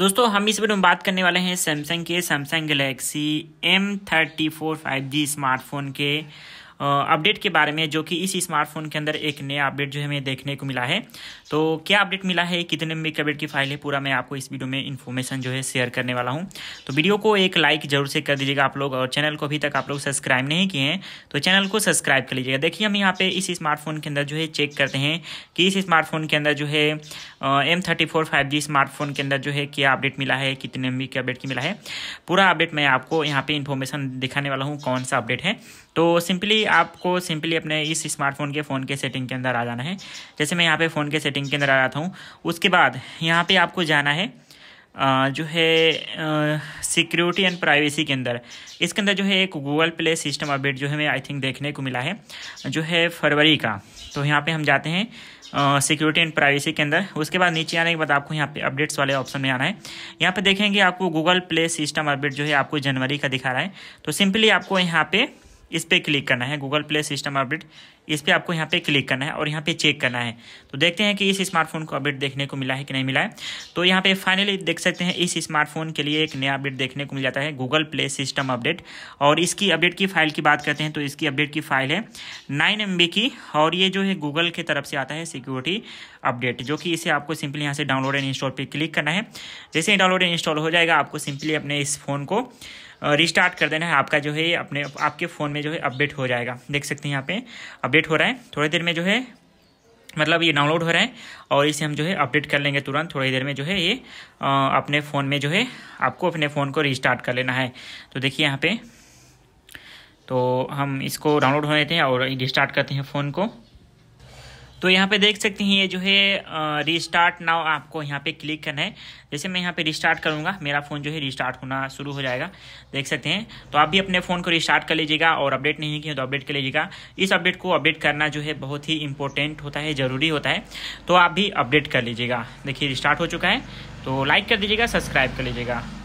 दोस्तों हम इस वीडियो में बात करने वाले हैं सैमसंग के Samsung Galaxy M thirty four five G smartphone के अपडेट के बारे में जो कि इस स्मार्टफोन के अंदर एक नया अपडेट जो है हमें देखने को मिला है तो क्या अपडेट मिला है कितने मेक अपडेट की फाइल है पूरा मैं आपको इस वीडियो में इन्फॉर्मेशन जो है शेयर करने वाला हूँ तो वीडियो को एक लाइक जरूर से कर दीजिएगा आप लोग और चैनल को अभी तक आप लोग सब्सक्राइब नहीं किए हैं तो चैनल को सब्सक्राइब कर लीजिएगा देखिए हम यहाँ पे इस स्मार्टफोन के अंदर जो है चेक करते हैं कि इस स्मार्टफोन के अंदर जो है M thirty four five G smartphone के अंदर जो है क्या अपडेट मिला है कितने एम की अपडेट की मिला है पूरा अपडेट मैं आपको यहाँ पे इन्फॉर्मेशन दिखाने वाला हूँ कौन सा अपडेट है तो सिंपली आपको सिंपली अपने इस स्मार्टफोन के फ़ोन के सेटिंग के अंदर आ जाना है जैसे मैं यहाँ पे फ़ोन के सेटिंग के अंदर आ जाता हूँ उसके बाद यहाँ पे आपको जाना है जो है सिक्योरिटी एंड प्राइवेसी के अंदर इसके अंदर जो है एक गूगल प्ले सिस्टम अपडेट जो है मैं आई थिंक देखने को मिला है जो है फरवरी का तो यहाँ पर हम जाते हैं सिक्योरिटी एंड प्राइवेसी के अंदर उसके बाद नीचे आने के बाद आपको यहाँ पे अपडेट्स वाले ऑप्शन में आना है यहाँ पे देखेंगे आपको गूगल प्ले सिस्टम अपडेट जो है आपको जनवरी का दिखा रहा है तो सिंपली आपको यहाँ पे इस पर क्लिक करना है गूगल प्ले सिस्टम अपडेट इस पर आपको यहाँ पे क्लिक करना है और यहाँ पे चेक करना है तो देखते हैं कि इस स्मार्टफोन को अपडेट देखने को मिला है कि नहीं मिला है तो यहाँ पे फाइनली देख सकते हैं इस स्मार्टफोन के लिए एक नया अपडेट देखने को मिल जाता है गूगल प्ले सिस्टम अपडेट और इसकी अपडेट की फाइल की बात करते हैं तो इसकी अपडेट की फाइल है नाइन एम की और ये जो है गूगल की तरफ से आता है सिक्योरिटी अपडेट जो कि इसे आपको सिंपली यहाँ से डाउनलोड एंड इंस्टॉल पर क्लिक करना है जैसे ही डाउनलोड एंड इंस्टॉल हो जाएगा आपको सिंपली अपने इस फ़ोन को रिस्टार्ट कर देना है आपका जो है अपने आपके फ़ोन में जो है अपडेट हो जाएगा देख सकते हैं यहाँ पे अपडेट हो रहा है थोड़ी देर में जो है मतलब ये डाउनलोड हो रहा है और इसे हम जो है अपडेट कर लेंगे तुरंत थोड़ी देर में जो है ये अपने फ़ोन में जो है आपको अपने फ़ोन को रिस्टार्ट कर लेना है तो देखिए यहाँ पे तो हम इसको डाउनलोड हो लेते हैं और रिस्टार्ट करते हैं फ़ोन को तो यहाँ पे देख सकते हैं ये जो है रिस्टार्ट नाउ आपको यहाँ पे क्लिक करना है जैसे मैं यहाँ पे रिस्टार्ट करूँगा मेरा फ़ोन जो है रिस्टार्ट होना शुरू हो जाएगा देख सकते हैं तो आप भी अपने फ़ोन को रिस्टार्ट कर लीजिएगा और अपडेट नहीं किया तो अपडेट कर लीजिएगा इस अपडेट को अपडेट करना जो है बहुत ही इंपॉर्टेंट होता है ज़रूरी होता है तो आप भी अपडेट कर लीजिएगा देखिए रिस्टार्ट हो चुका है तो लाइक कर दीजिएगा सब्सक्राइब कर लीजिएगा